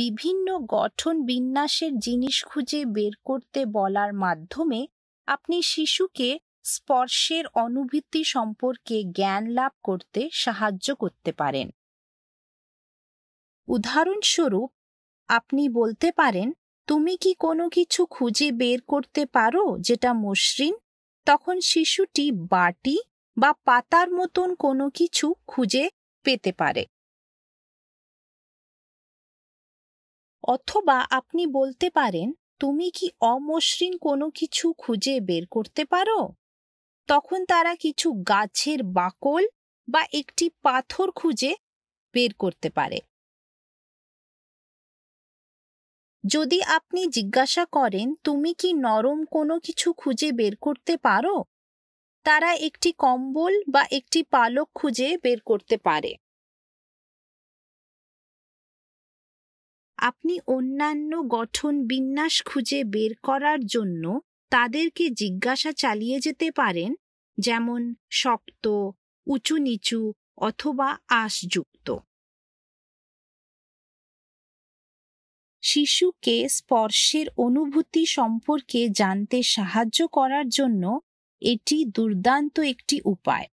বিভিন্ন গঠন বিন্যাসের জিনিস খুঁজে বের করতে বলার মাধ্যমে আপনি শিশুকে স্পর্শের অনুভূতি সম্পর্কে জ্ঞান লাভ করতে সাহায্য করতে পারেন উদাহরণস্বরূপ আপনি বলতে পারেন তুমি কি কোনো কিছু খুঁজে বের করতে পারো যেটা মসৃণ তখন শিশুটি বাটি বা পাতার মতন কোনো কিছু খুঁজে পেতে পারে অথবা আপনি বলতে পারেন তুমি কি অমসৃণ কোনো কিছু খুঁজে বের করতে পারো তখন তারা কিছু গাছের বাকল বা একটি পাথর খুঁজে বের করতে পারে যদি আপনি জিজ্ঞাসা করেন তুমি কি নরম কোনো কিছু খুঁজে বের করতে পারো তারা একটি কম্বল বা একটি পালক খুঁজে বের করতে পারে আপনি অন্যান্য গঠন বিন্যাস খুঁজে বের করার জন্য তাদেরকে জিজ্ঞাসা চালিয়ে যেতে পারেন যেমন শক্ত উঁচু নিচু অথবা আশযুক্ত শিশুকে স্পর্শের অনুভূতি সম্পর্কে জানতে সাহায্য করার জন্য এটি দুর্দান্ত একটি উপায়